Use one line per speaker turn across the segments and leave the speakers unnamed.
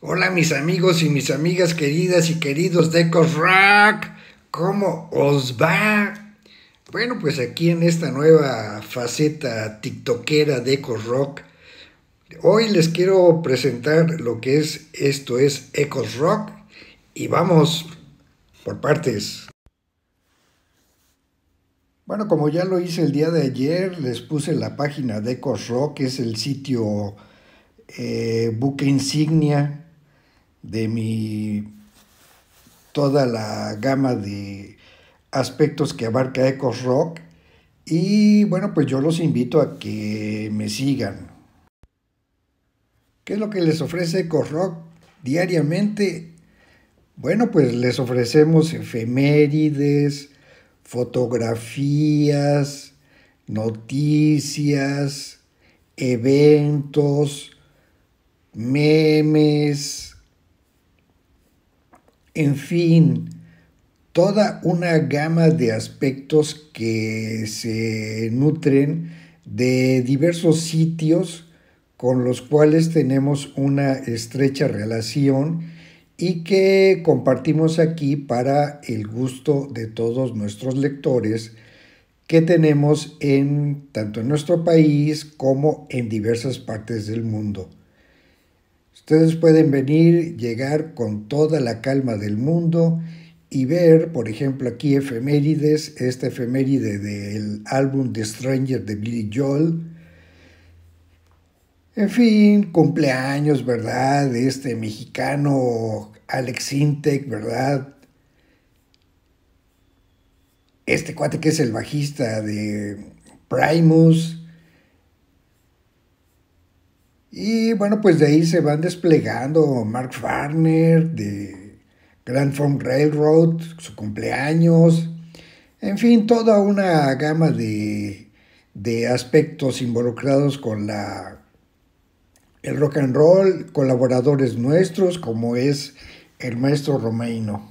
Hola mis amigos y mis amigas queridas y queridos de Rock, ¿cómo os va? Bueno, pues aquí en esta nueva faceta tiktokera de Rock, hoy les quiero presentar lo que es esto es Ecos Rock y vamos por partes. Bueno, como ya lo hice el día de ayer, les puse la página de Ecos Rock, que es el sitio eh, buque insignia de mi toda la gama de aspectos que abarca Ecos Rock. Y bueno, pues yo los invito a que me sigan. ¿Qué es lo que les ofrece Ecos Rock diariamente? Bueno, pues les ofrecemos efemérides, fotografías, noticias, eventos, memes, en fin, toda una gama de aspectos que se nutren de diversos sitios con los cuales tenemos una estrecha relación y que compartimos aquí para el gusto de todos nuestros lectores que tenemos en tanto en nuestro país como en diversas partes del mundo. Ustedes pueden venir, llegar con toda la calma del mundo y ver, por ejemplo, aquí efemérides, esta efeméride del álbum The Stranger de Billy Joel. En fin, cumpleaños, ¿verdad? De este mexicano Alex Intec, ¿verdad? Este cuate que es el bajista de Primus. Y bueno, pues de ahí se van desplegando Mark Farner, de Grand Farm Railroad, su cumpleaños, en fin, toda una gama de, aspectos involucrados con la, el rock and roll, colaboradores nuestros como es el maestro Romaino.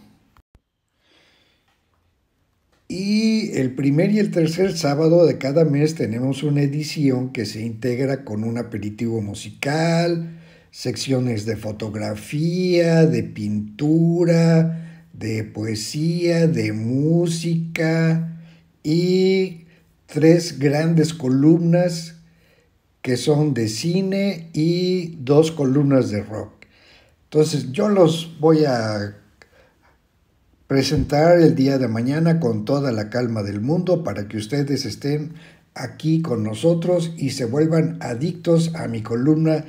Y el primer y el tercer sábado de cada mes tenemos una edición que se integra con un aperitivo musical, secciones de fotografía, de pintura, de poesía, de música y tres grandes columnas que son de cine y dos columnas de rock. Entonces yo los voy a presentar el día de mañana con toda la calma del mundo para que ustedes estén aquí con nosotros y se vuelvan adictos a mi columna